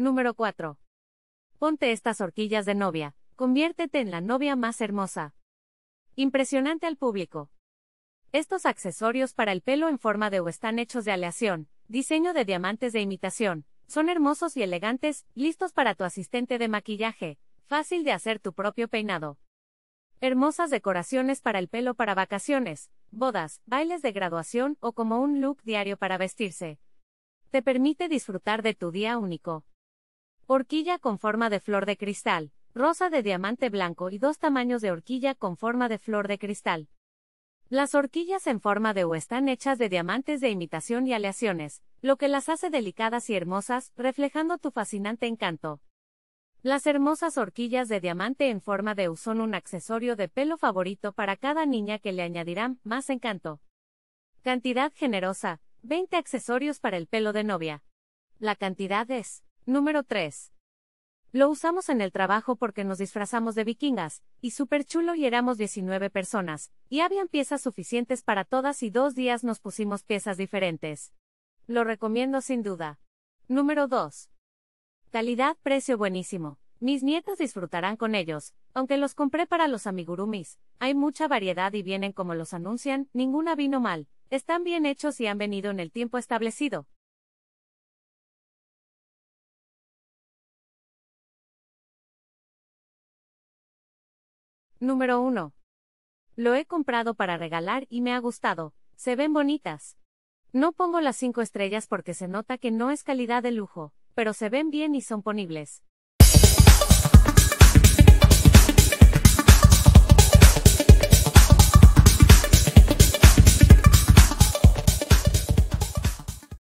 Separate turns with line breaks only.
Número 4. Ponte estas horquillas de novia, conviértete en la novia más hermosa. Impresionante al público. Estos accesorios para el pelo en forma de o están hechos de aleación, diseño de diamantes de imitación, son hermosos y elegantes, listos para tu asistente de maquillaje, fácil de hacer tu propio peinado. Hermosas decoraciones para el pelo para vacaciones, bodas, bailes de graduación o como un look diario para vestirse. Te permite disfrutar de tu día único. Horquilla con forma de flor de cristal, rosa de diamante blanco y dos tamaños de horquilla con forma de flor de cristal. Las horquillas en forma de U están hechas de diamantes de imitación y aleaciones, lo que las hace delicadas y hermosas, reflejando tu fascinante encanto. Las hermosas horquillas de diamante en forma de U son un accesorio de pelo favorito para cada niña que le añadirán más encanto. Cantidad generosa, 20 accesorios para el pelo de novia. La cantidad es Número 3. Lo usamos en el trabajo porque nos disfrazamos de vikingas, y súper chulo y éramos 19 personas, y habían piezas suficientes para todas y dos días nos pusimos piezas diferentes. Lo recomiendo sin duda. Número 2. Calidad, precio buenísimo. Mis nietas disfrutarán con ellos, aunque los compré para los amigurumis. Hay mucha variedad y vienen como los anuncian, ninguna vino mal. Están bien hechos y han venido en el tiempo establecido. Número 1. Lo he comprado para regalar y me ha gustado, se ven bonitas. No pongo las 5 estrellas porque se nota que no es calidad de lujo, pero se ven bien y son ponibles.